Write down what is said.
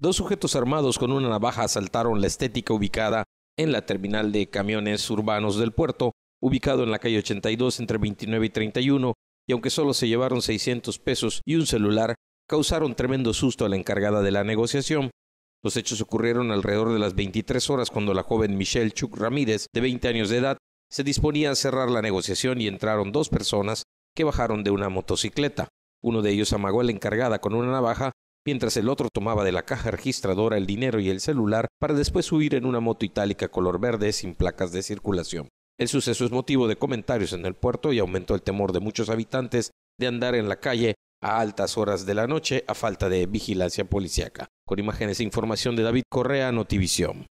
Dos sujetos armados con una navaja asaltaron la estética ubicada en la terminal de camiones urbanos del puerto, ubicado en la calle 82 entre 29 y 31, y aunque solo se llevaron 600 pesos y un celular, causaron tremendo susto a la encargada de la negociación. Los hechos ocurrieron alrededor de las 23 horas cuando la joven Michelle Chuck Ramírez, de 20 años de edad, se disponía a cerrar la negociación y entraron dos personas que bajaron de una motocicleta. Uno de ellos amagó a la encargada con una navaja mientras el otro tomaba de la caja registradora el dinero y el celular para después huir en una moto itálica color verde sin placas de circulación. El suceso es motivo de comentarios en el puerto y aumentó el temor de muchos habitantes de andar en la calle a altas horas de la noche a falta de vigilancia policíaca. Con imágenes e información de David Correa, Notivisión.